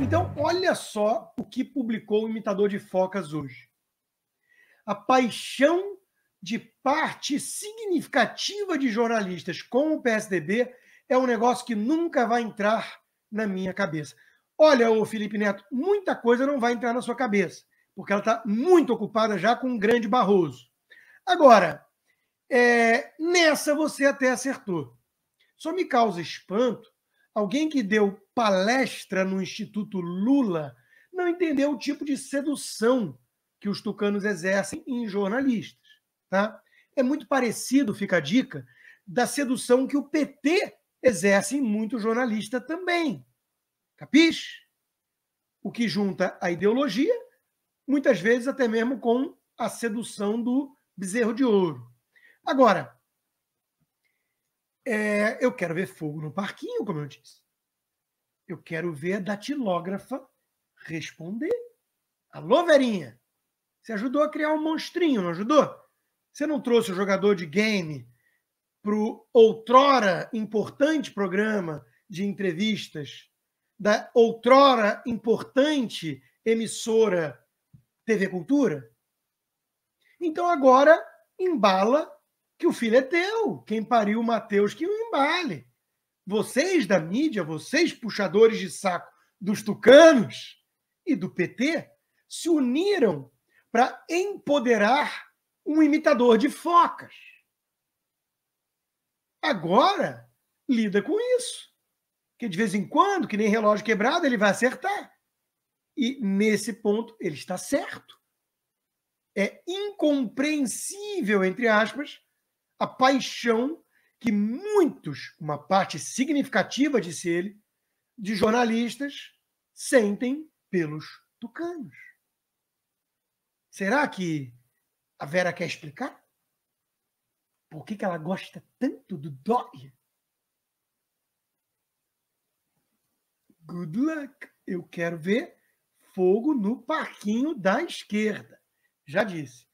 Então, olha só o que publicou o Imitador de Focas hoje. A paixão de parte significativa de jornalistas com o PSDB é um negócio que nunca vai entrar na minha cabeça. Olha, o Felipe Neto, muita coisa não vai entrar na sua cabeça, porque ela está muito ocupada já com o grande Barroso. Agora, é, nessa você até acertou. Só me causa espanto Alguém que deu palestra no Instituto Lula não entendeu o tipo de sedução que os tucanos exercem em jornalistas. Tá? É muito parecido, fica a dica, da sedução que o PT exerce em muito jornalista também. Capiche? O que junta a ideologia, muitas vezes até mesmo com a sedução do bezerro de ouro. Agora, é, eu quero ver fogo no parquinho, como eu disse. Eu quero ver a datilógrafa responder. Alô, Verinha, você ajudou a criar um monstrinho, não ajudou? Você não trouxe o jogador de game para o outrora importante programa de entrevistas da outrora importante emissora TV Cultura? Então agora embala que o filho é teu. Quem pariu o Mateus que o embale. Vocês da mídia, vocês puxadores de saco dos tucanos e do PT, se uniram para empoderar um imitador de focas. Agora lida com isso. Que de vez em quando, que nem relógio quebrado, ele vai acertar. E nesse ponto ele está certo. É incompreensível, entre aspas, a paixão que muitos, uma parte significativa, disse ele, de jornalistas sentem pelos tucanos. Será que a Vera quer explicar? Por que, que ela gosta tanto do Dória? Good luck. Eu quero ver fogo no parquinho da esquerda. Já disse.